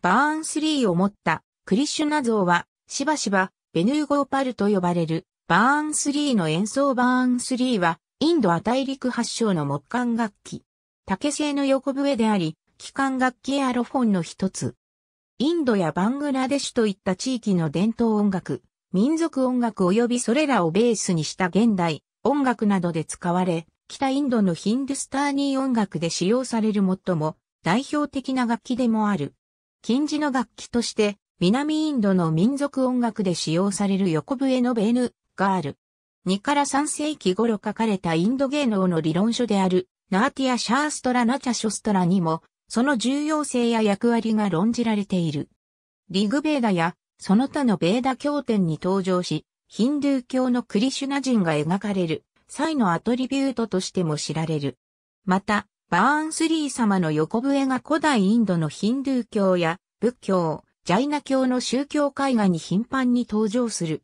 バーンスリーを持ったクリシュナ像は、しばしばベヌーゴーパルと呼ばれるバーンスリーの演奏バーンスリーは、インドア大陸発祥の木管楽器。竹製の横笛であり、機関楽器エアロフォンの一つ。インドやバングラデシュといった地域の伝統音楽、民族音楽及びそれらをベースにした現代、音楽などで使われ、北インドのヒンドゥスターニー音楽で使用される最も代表的な楽器でもある。近似の楽器として、南インドの民族音楽で使用される横笛のベーヌ、ガール。2から3世紀頃書かれたインド芸能の理論書である、ナーティア・シャーストラ・ナチャ・ショストラにも、その重要性や役割が論じられている。リグベーダや、その他のベーダ経典に登場し、ヒンドゥー教のクリシュナ人が描かれる、際のアトリビュートとしても知られる。また、バーンスリー様の横笛が古代インドのヒンドゥー教や仏教、ジャイナ教の宗教絵画に頻繁に登場する。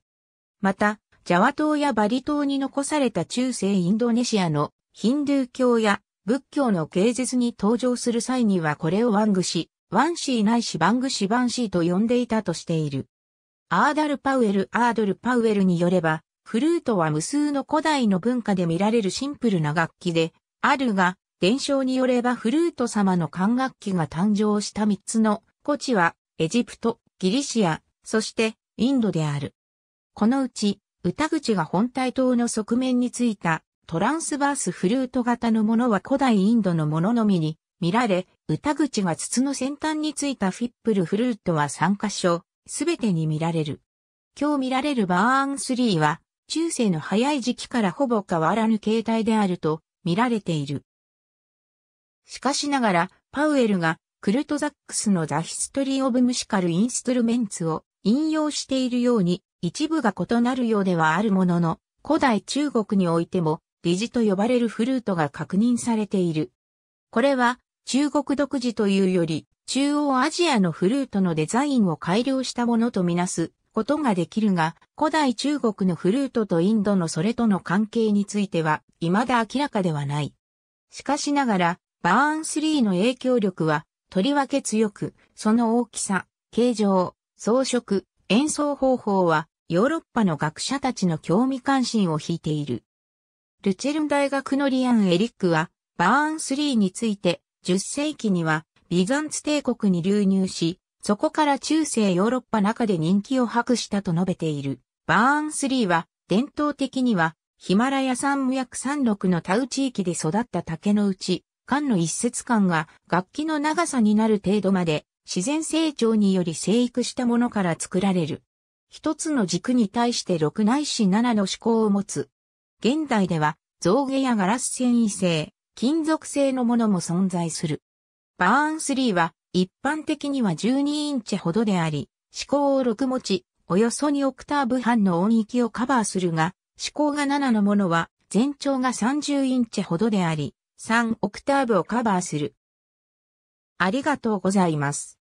また、ジャワ島やバリ島に残された中世インドネシアのヒンドゥー教や仏教の芸術に登場する際にはこれをワングシ、ワンシーないしバングシバンシーと呼んでいたとしている。アーダル・パウエル・アードル・パウエルによれば、フルートは無数の古代の文化で見られるシンプルな楽器で、あるが、伝承によればフルート様の管楽器が誕生した三つの古地はエジプト、ギリシア、そしてインドである。このうち歌口が本体等の側面についたトランスバースフルート型のものは古代インドのもののみに見られ、歌口が筒の先端についたフィップルフルートは3箇所、すべてに見られる。今日見られるバーン3は、中世の早い時期からほぼ変わらぬ形態であると見られている。しかしながら、パウエルがクルトザックスのザ・ヒストリー・オブ・ムシカル・インストゥルメンツを引用しているように、一部が異なるようではあるものの、古代中国においても、理事と呼ばれるフルートが確認されている。これは、中国独自というより、中央アジアのフルートのデザインを改良したものとみなすことができるが、古代中国のフルートとインドのそれとの関係については、未だ明らかではない。しかしながら、バーン3の影響力は、とりわけ強く、その大きさ、形状、装飾、演奏方法は、ヨーロッパの学者たちの興味関心を引いている。ルチェルン大学のリアン・エリックは、バーン3について、10世紀には、ビザンツ帝国に流入し、そこから中世ヨーロッパ中で人気を博したと述べている。バーン3は、伝統的には、ヒマラヤ山脈山麓のタウ地域で育った竹のうち、間の一節間が楽器の長さになる程度まで自然成長により生育したものから作られる。一つの軸に対して6ないし7の思考を持つ。現代では造毛やガラス繊維製、金属製のものも存在する。バーン3は一般的には12インチほどであり、思考を6持ち、およそ2オクターブ半の音域をカバーするが、思考が7のものは全長が30インチほどであり、3オクターブをカバーする。ありがとうございます。